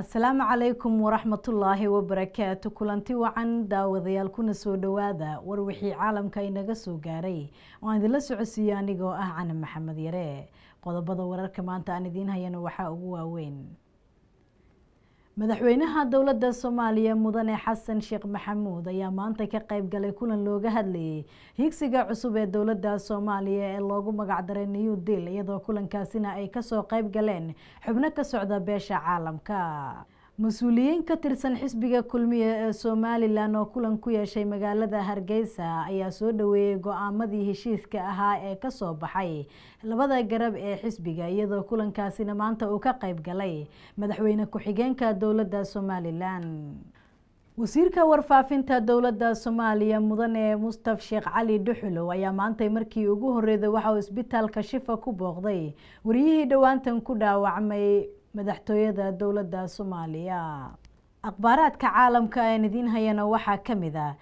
asalaamu calaykum waraxmatullaahi wabarakaatu kulanti wacan daawadayaal kuna soo dhowaada war wixii caalamka ay naga soo gaaray aan idinla socodsiiya anigoo ah cana maxamed yare qodobada wararka maanta aan idiin hayana waxaa ugu waaweyn madaxweynaha dowladda soomaaliya mudane xasan sheekh maxamuud ayaa maanta ka qayb galay kulan looga hadlayay higsiga cusub ee dowladda soomaaliya ee loogu magacdaray new deal iyadoo kulankaasina ay kasoo qayb galeen xubno ka socda beesha caalamka mas-uuliyiin ka tirsan xisbiga kulmiye ee somalilan oo kulan ku yeeshay magaalada hargeysa ayaa soo dhoweeyey go-aamadii heshiiska ahaa ee kasoo baxay labada garab ee xisbiga iyadoo kulankaasina maanta uu ka qeyb galay madaxweyne ku-xigeenka dowladda somalilan wasiirka warfaafinta dowladda soomaaliya mudane mustaf sheekh cali dhuxulow ayaa maantay markii ugu horeyda waxauu isbitaalka shifa ku booqday wariyihii dhowaantan ku dhaawacmay madaxtooyada dowladda soomaaliya akhbaaraadka caalamka aan idiin hayana waxaa kamid ah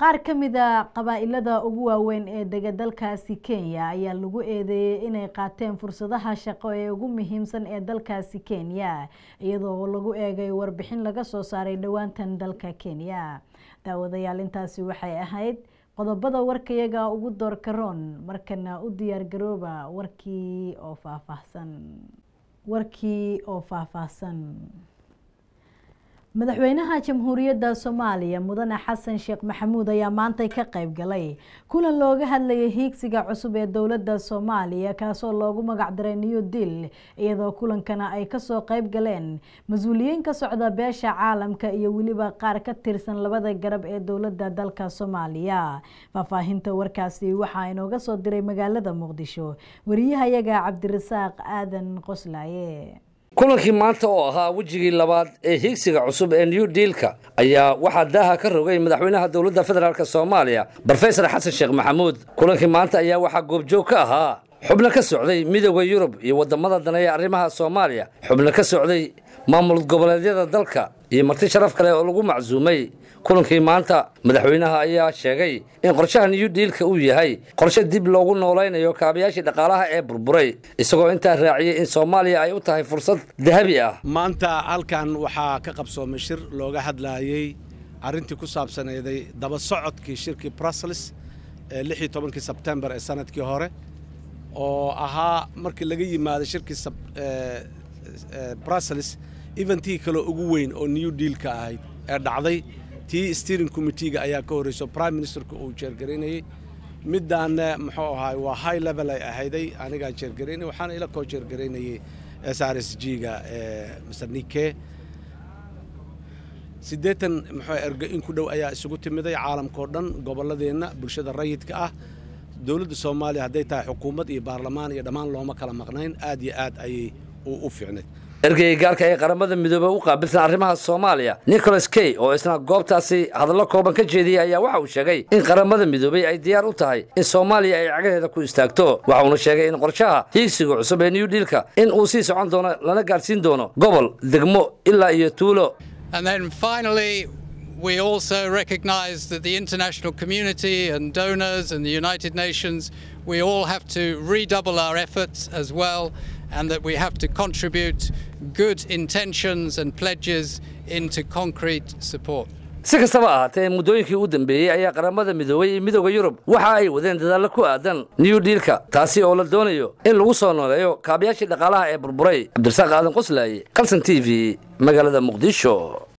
qaar ka mid a ah qabaa-ilada ugu waaweyn ee dega dalkaasi kenya ayaa lagu eedeeyey inay qaateen fursadaha shaqo ee ugu muhiimsan ee dalkaasi kenya iyadoo lagu eegay warbixin laga soo saaray dhowaantan dalka kenya daawadayaal intaasi waxay ahayd qodobada warkayaga ugu doorkaroon markana u diyaar garooba warkii oo faahfaahsan warkii oo faahfaahsan madaxweynaha jamhuuriyadda soomaaliya mudane xasan sheekh maxamuud ayaa maantay ka qayb galay kulan looga hadlayay hiigsiga cusub ee dowladda soomaaliya kaasoo loogu magac diray new deal iyadoo kulankana ay kasoo qayb galeen mas-uuliyiin ka socda beesha caalamka iyo weliba qaar ka tirsan labada garab ee dowladda dalka soomaaliya faahfaahinta warkaasi waxaa inooga soo diray magaalada muqdisho wariyahayaga cabdirasaaq aadan qoslaaye kulankii maanta oo ahaa wejigii labaad ee higsiga cusub ee new diilka ayaa waxaa daaha ka rogay madaxweynaha dowladda federaalk soomaaliya brofesor xasan sheekh maxamuud kulankii maanta ayaa waxaa goobjoog ka ahaa xubno ka socday midooda yurub iyo waddammada daneeya arrimaha soomaaliya xubno ka socday maamul goboleedyada dalka iyo marti sharaf kale oo lagu macsuumay kulankii maanta madaxweynaha ayaa sheegay in qorshaha new diilka uu yahay qorshe dib loogu noolaynayo kaabayaashii dhaqaalaha ee burburay isagoo intaa raaciyey in soomaaliya ay u tahay fursad dahabi ah maanta halkan waxaa ka qabsoomay shir looga hadlaayey arrintii ku saabsanayday daba socodkii shirkii brusels ee lix iyo tobankii sebtembar ee sanadkii hore oo ahaa markii laga yimaaday shirkii brusels eventii kale ugu weyn oo new dealka ahayd ee dhacday tii steering committeega ayaa ka horreyso prime ministerka uu jeergaraynayey middaanna eh, muxuu ahaay waa high level ay ahayday anigaa jeergaraynay waxaana ila koo jeergaraynayay s r s g-ga eh, mr nike siddeetan muxuu erga-in ku dhow ayaa isugu timiday caalamkao dhan gobolladeenna bulshada rayidka ah dowladda soomaaliya hadday tahay xukuumad iyo baarlamaan iyo dhammaan looma kala maqnayn aad iyo aad ayay u fiicnayd ergeyga gaarka ee qaramada midoobey u qaabilsan arrimaha soomaaliya nicholas key oo isna goobtaasi hadallo kooban ka jeediyey ayaa waxa uu sheegay in qaramada midoobey ay diyaar u tahay in soomaaliya ay cagaheeda ku istaagto waxa uuna sheegay in qorshaha hiigsiga cusub ee new dhiilka in uu sii socon doono lana gaadhsiin doono gobol degmo ilaa iyo tuulo we also recognize that the international community and donors and the United Nations, we all have to redouble our efforts as well and that we have to contribute good intentions and pledges into concrete support. si kastaba ahaatee muddooyinkii u dambeeyey ayaa qaramada midoobay iyo midooda yurub waxa ay wadeen dadaallo ku aadan new diilka taasi oo la doonayo in lagu soo nooleeyo kaabayaashii dhaqaalaha ee burburay cabdirasaaq aadan qoslaaye kalsan t v magaalada muqdisho